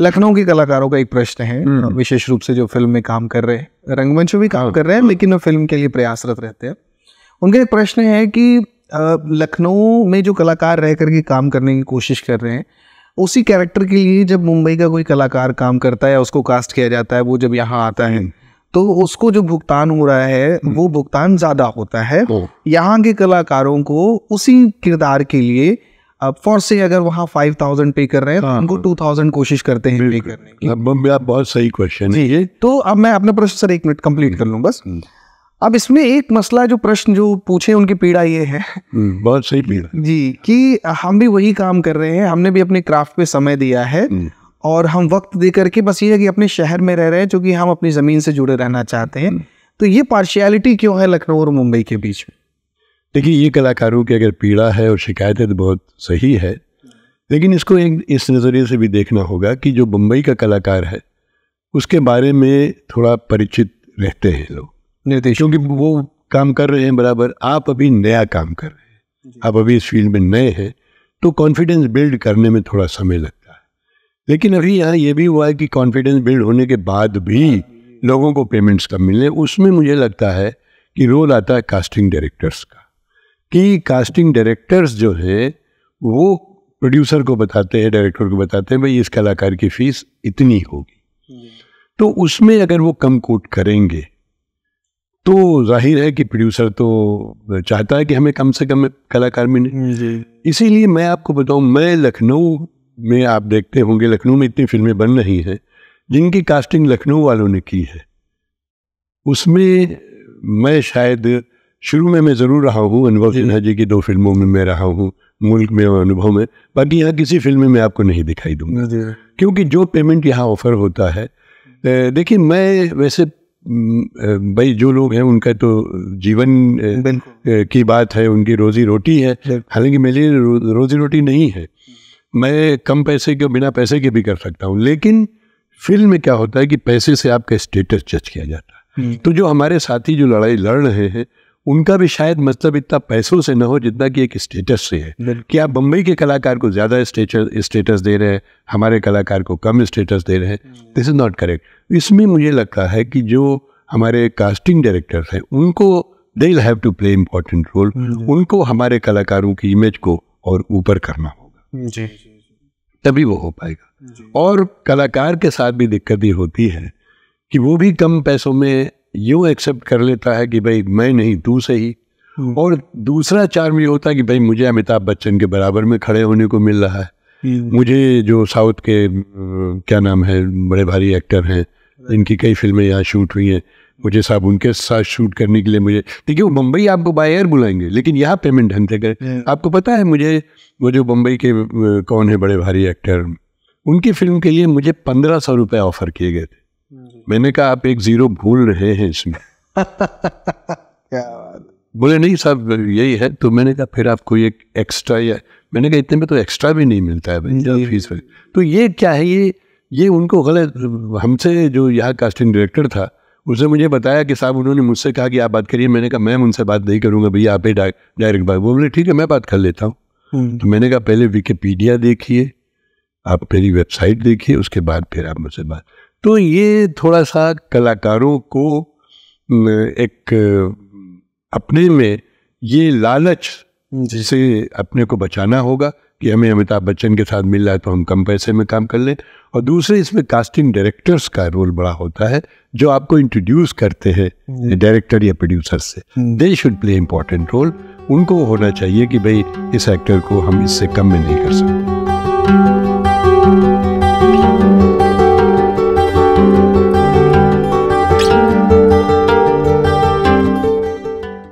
लखनऊ के कलाकारों का एक प्रश्न है हम्म। विशेष रूप से जो फिल्म में काम कर रहे हैं रंगमंच में भी काम हाँ। कर रहे हैं लेकिन वो फिल्म के लिए प्रयासरत रहते हैं उनका एक प्रश्न है कि लखनऊ में जो कलाकार रह करके काम करने की कोशिश कर रहे हैं उसी कैरेक्टर के लिए जब मुंबई का कोई कलाकार काम करता है उसको कास्ट किया जाता है वो जब यहाँ आता है हम्म। तो उसको जो भुगतान हो रहा है हम्म। वो भुगतान ज़्यादा होता है यहाँ के कलाकारों को उसी किरदार के लिए अब फॉर से अगर वहाँ फाइव थाउजेंड पे कर रहे हैं तो हाँ, उनको टू हाँ। थाउजेंड कोशिश करते हैं पे करने की बहुत सही क्वेश्चन है ये तो अब मैं अपना प्रश्न सर एक मिनट कंप्लीट हम्म। कर लूँ बस हम्म। अब इसमें एक मसला जो प्रश्न जो पूछे उनकी पीड़ा ये है हम्म, बहुत सही पीड़ा जी कि हम भी वही काम कर रहे हैं हमने भी अपने क्राफ्ट पे समय दिया है और हम वक्त दे करके बस ये है कि अपने शहर में रह रहे हैं चूँकि हम अपनी ज़मीन से जुड़े रहना चाहते हैं तो ये पार्शियलिटी क्यों है लखनऊ और मुंबई के बीच में देखिए ये कलाकारों की अगर पीड़ा है और शिकायत है तो बहुत सही है लेकिन इसको एक इस नज़रिए से भी देखना होगा कि जो बम्बई का कलाकार है उसके बारे में थोड़ा परिचित रहते हैं लोग निर्देश क्योंकि वो काम कर रहे हैं बराबर आप अभी नया काम कर रहे हैं आप अभी इस फील्ड में नए हैं तो कॉन्फिडेंस बिल्ड करने में थोड़ा समय लगता है लेकिन अभी यहाँ ये भी हुआ है कि कॉन्फिडेंस बिल्ड होने के बाद भी लोगों को पेमेंट्स कम मिले उसमें मुझे लगता है कि रोल आता है कास्टिंग डायरेक्टर्स का कि कास्टिंग डायरेक्टर्स जो है वो प्रोड्यूसर को बताते हैं डायरेक्टर को बताते हैं भाई इस कलाकार की फीस इतनी होगी हम्म। तो उसमें अगर वो कम कोट करेंगे तो जाहिर है कि प्रोड्यूसर तो चाहता है कि हमें कम से कम कलाकार मिले हम्म, इसीलिए मैं आपको बताऊं मैं लखनऊ में आप देखते होंगे लखनऊ में इतनी फिल्में बन रही हैं जिनकी कास्टिंग लखनऊ वालों ने की है उसमें मैं शायद शुरू में मैं ज़रूर रहा हूँ अनुभव सिन्हा जी की दो फिल्मों में मैं रहा हूँ मुल्क में और अनुभव में बाकी यहाँ किसी फिल्म में मैं आपको नहीं दिखाई दूंगा क्योंकि जो पेमेंट यहाँ ऑफ़र होता है देखिए मैं वैसे भाई जो लोग हैं उनका तो जीवन की बात है उनकी रोज़ी रोटी है हालांकि मेरे लिए रोज़ी रोटी नहीं है मैं कम पैसे के बिना पैसे के भी कर सकता हूँ लेकिन फिल्म में क्या होता है कि पैसे से आपका स्टेटस जज किया जाता है हम्म। तो जो हमारे साथी जो लड़ाई लड़ रहे हैं उनका भी शायद मतलब इतना पैसों से न हो जितना कि एक स्टेटस से है कि आप बम्बई के कलाकार को ज़्यादा स्टेटस दे रहे हैं हमारे कलाकार को कम स्टेटस दे रहे हैं दिस इज़ नॉट करेक्ट इसमें मुझे लगता है कि जो हमारे कास्टिंग डायरेक्टर हैं उनको they have to play important role उनको हमारे कलाकारों की इमेज को और ऊपर करना होगा हम्म, जी तभी वो हो पाएगा और कलाकार के साथ भी दिक्कत ये होती है कि वो भी कम पैसों में यूँ एक्सेप्ट कर लेता है कि भाई मैं नहीं तू सही हम्म। और दूसरा चार्म ये होता है कि भाई मुझे अमिताभ बच्चन के बराबर में खड़े होने को मिल रहा है हम्म। मुझे जो साउथ के क्या नाम है बड़े भारी एक्टर हैं इनकी कई फिल्में यहाँ शूट हुई हैं मुझे साहब उनके साथ शूट करने के लिए मुझे देखिए वो मुंबई आपको बाय एयर बुलाएंगे लेकिन यहाँ पेमेंट ढंग से करें आपको पता है मुझे वो जो मुंबई के कौन है बड़े भारी एक्टर उनकी फिल्म के लिए मुझे पंद्रह सौ रुपये ऑफर किए गए थे हम्म। मैंने कहा आप एक जीरो भूल रहे हैं इसमें क्या बोले नहीं सब यही है तो मैंने कहा फिर आपको एक एक्स्ट्रा या मैंने कहा इतने में तो एक्स्ट्रा भी नहीं मिलता है भाई फीस पर तो ये क्या है ये ये उनको गलत हमसे जो यहाँ कास्टिंग डायरेक्टर था उसने मुझे बताया कि साहब उन्होंने मुझसे कहा कि आप बात करिए मैंने कहा मैं उनसे बात नहीं करूँगा भैया आप ही डायरेक्ट बात बोले ठीक है मैं बात कर लेता हूँ हम्म। तो मैंने कहा पहले विकीपीडिया देखिए आप मेरी वेबसाइट देखिए उसके बाद फिर आप मुझसे बात तो ये थोड़ा सा कलाकारों को एक अपने में ये लालच जिसे अपने को बचाना होगा कि हमें अमिताभ बच्चन के साथ मिल रहा है तो हम कम पैसे में काम कर लें और दूसरे इसमें कास्टिंग डायरेक्टर्स का रोल बड़ा होता है जो आपको इंट्रोड्यूस करते हैं डायरेक्टर या प्रोड्यूसर से they should play important role उनको होना चाहिए कि भाई इस एक्टर को हम इससे कम में नहीं कर सकते